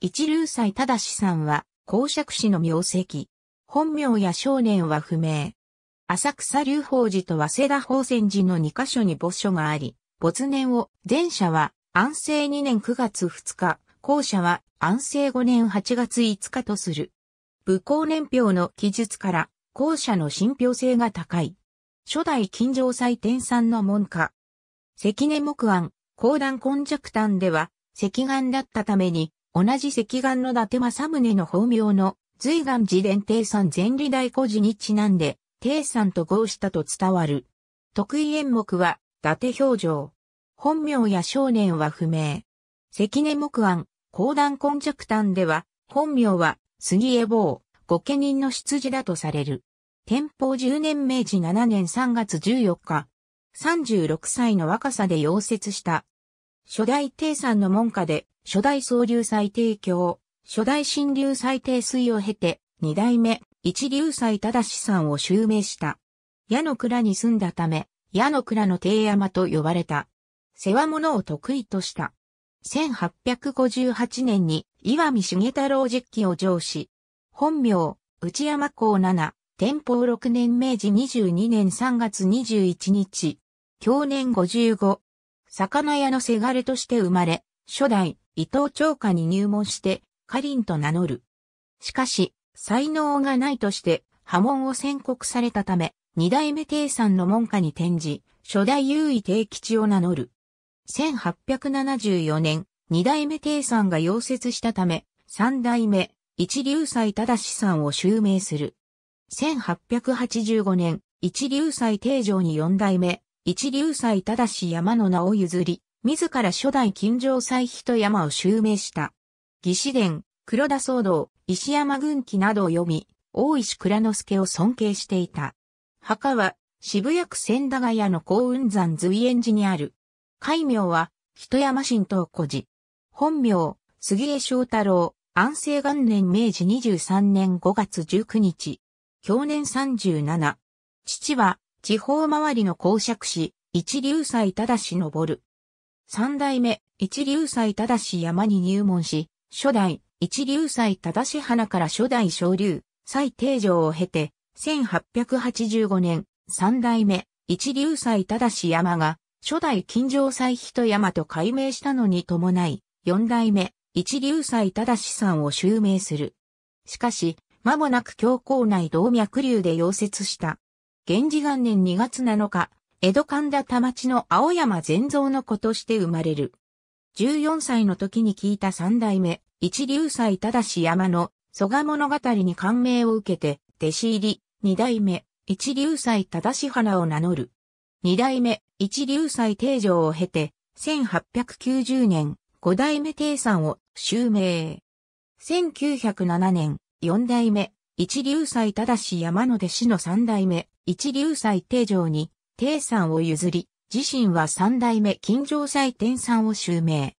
一流斎正さんは、公爵士の名跡。本名や少年は不明。浅草流法寺と早稲田法泉寺の2カ所に墓所があり、没年を、前者は安政2年9月2日、後者は安政5年8月5日とする。武功年表の記述から、後者の信憑性が高い。初代金城祭天山の門下。関根木案、高段根弱端では、石岩だったために、同じ石岩の伊達政宗の法名の随岩寺伝帝山前理大古寺にちなんで、帝山と合したと伝わる。得意演目は、伊達表情。本名や少年は不明。関根木案、講談根弱端では、本名は、杉江坊、御家人の出自だとされる。天保10年明治7年3月14日、36歳の若さで溶接した。初代帝山の門下で、初代総流祭提供、初代新流祭定水を経て、二代目、一流祭忠さんを襲名した。矢の倉に住んだため、矢の倉の定山と呼ばれた。世話物を得意とした。1858年に岩見重太郎実機を上司。本名、内山公七、天保六年明治二十二年三月二十一日。去年五十五、魚屋のせがれとして生まれ、初代、伊藤長家に入門して、カリンと名乗る。しかし、才能がないとして、波紋を宣告されたため、二代目帝さんの門下に転じ、初代優位帝吉を名乗る。1874年、二代目帝さんが溶接したため、三代目、一流斎正さんを襲名する。1885年、一流斎定城に四代目、一流斎正山の名を譲り、自ら初代金城祭斎と山を襲名した。義士伝、黒田騒動、石山軍記などを読み、大石倉之助を尊敬していた。墓は、渋谷区千駄ヶ谷の幸雲山随縁寺にある。戒名は、人山神道古寺。本名、杉江翔太郎、安政元年明治23年5月19日。去年37。父は、地方周りの公爵士、一流のぼる。三代目、一流斎正山に入門し、初代、一流斎正花から初代昇竜、斎定城を経て、1885年、三代目、一流斎正山が、初代金城斎人山と改名したのに伴い、四代目、一流斎正さんを襲名する。しかし、間もなく教皇内動脈瘤で溶接した。源氏元年2月7日、江戸神田田町の青山善蔵の子として生まれる。14歳の時に聞いた三代目、一流斎正山の蘇我物語に感銘を受けて、弟子入り、二代目、一流斎正原を名乗る。二代目、一流斎定城を経て、1890年、五代目定山を襲名。1907年、四代目、一流斎正山の弟子の三代目、一流斎定城に、定さを譲り、自身は三代目金城祭天さを襲名。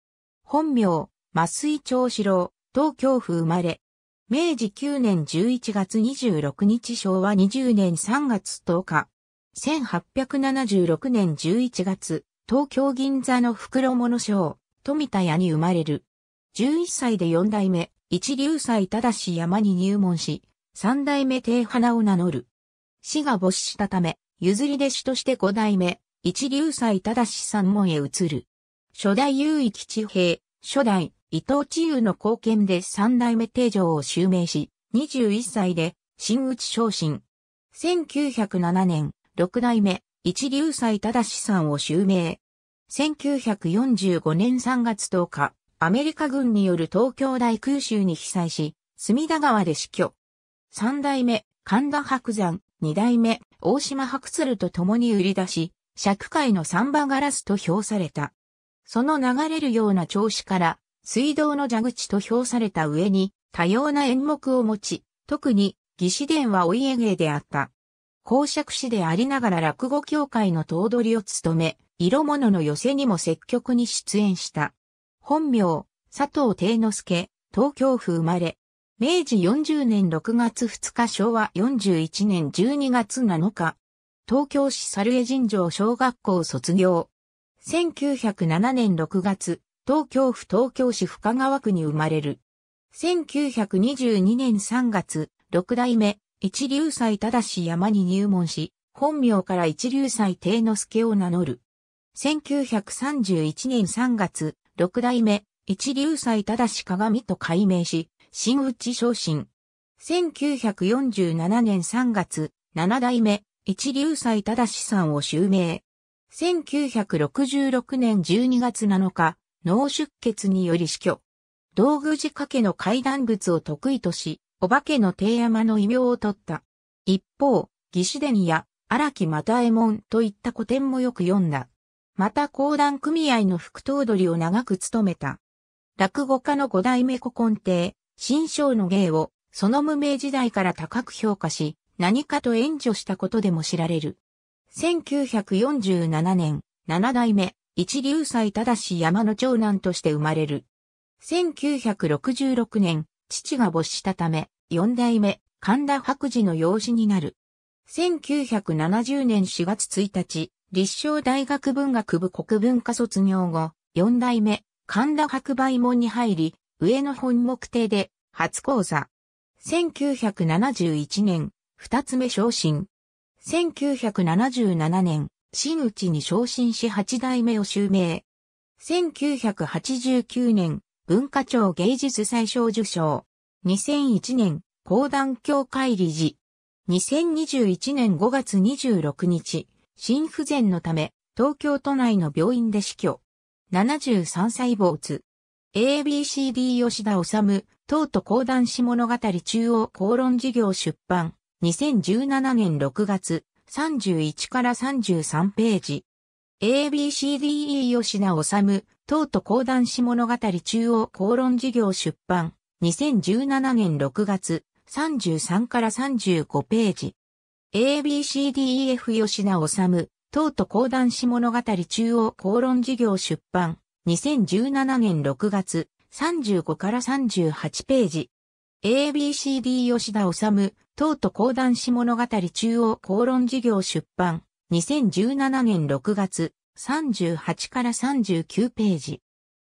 本名、増井長四郎、東京府生まれ。明治9年11月26日昭和20年3月10日。1876年11月、東京銀座の袋物商、富田屋に生まれる。11歳で四代目、一流祭正山に入門し、三代目帝花を名乗る。死が没したため、譲り弟子として五代目、一流斎正三門へ移る。初代優一地平、初代伊藤千優の貢献で三代目定常を襲名し、21歳で新内昇進。1907年、六代目、一流斎正さんを襲名。1945年3月10日、アメリカ軍による東京大空襲に被災し、隅田川で死去。三代目、神田伯山、二代目、大島白鶴と共に売り出し、尺界のサンバガラスと評された。その流れるような調子から、水道の蛇口と評された上に、多様な演目を持ち、特に、義士伝はお家芸であった。公爵士でありながら落語協会の頭取を務め、色物の寄せにも積極に出演した。本名、佐藤定之助、東京府生まれ、明治40年6月2日昭和41年12月7日、東京市猿江神城小学校卒業。1907年6月、東京府東京市深川区に生まれる。1922年3月、六代目、一流斎正山に入門し、本名から一流斎定之助を名乗る。1931年3月、六代目、一流斎正鏡と改名し、新内昇進。1947年3月、七代目、一流斎正さんを襲名。1966年12月7日、脳出血により死去。道具寺家の階段物を得意とし、お化けの低山の異名を取った。一方、義士伝や荒木又右衛門といった古典もよく読んだ。また講談組合の副頭取を長く務めた。落語家の五代目古今亭、新章の芸を、その無名時代から高く評価し、何かと援助したことでも知られる。1947年、七代目、一流斎正山の長男として生まれる。1966年、父が没したため、四代目、神田白寺の養子になる。1970年4月1日、立正大学文学部国文科卒業後、四代目、神田白梅門に入り、上野本目邸で、初講座。1971年、二つ目昇進。1977年、真内に昇進し八代目を襲名。1989年、文化庁芸術最小受賞。2001年、講談協会理事。2021年5月26日、心不全のため、東京都内の病院で死去。73歳没。ABCD 吉田治、東都講談史物語中央公論事業出版、2017年6月、31から33ページ。ABCDE 吉田治、東都講談史物語中央公論事業出版、2017年6月、33から35ページ。ABCDEF 吉田治、東都講談史物語中央公論事業出版、2017年6月、35から38ページ。ABCD 吉田治、東都講談師物語中央公論事業出版、2017年6月、38から39ページ。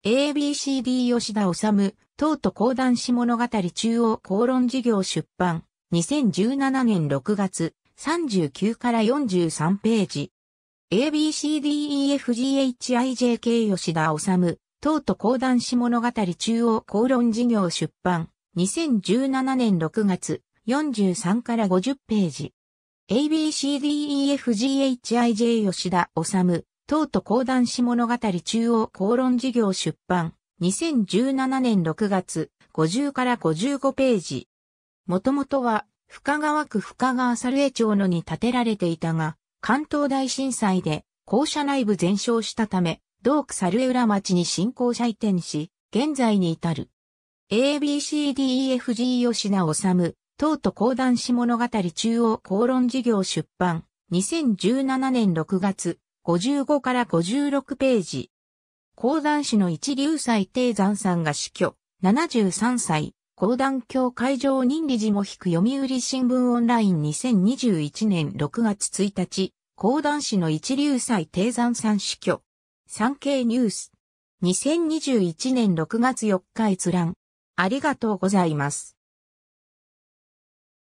ABCD 吉田治、東都講談師物語中央公論事業出版、2017年6月、39から43ページ。ABCDEFGHIJK 吉田治、東都講談師物語中央公論事業出版、2017年6月、43から50ページ。ABCDEFGHIJ 吉田治、東都講談師物語中央公論事業出版、2017年6月、50から55ページ。もともとは、深川区深川猿江町のに建てられていたが、関東大震災で校舎内部全焼したため、同区猿浦町に新校舎移転し、現在に至る。ABCDEFG 吉名治、東都講談師物語中央公論事業出版、2017年6月、55から56ページ。講談師の一流祭定山さんが死去、73歳、講談協会上任理事も引く読売新聞オンライン2021年6月1日、講談師の一流祭低山山死去。産経ニュース。2021年6月4日閲覧。ありがとうございます。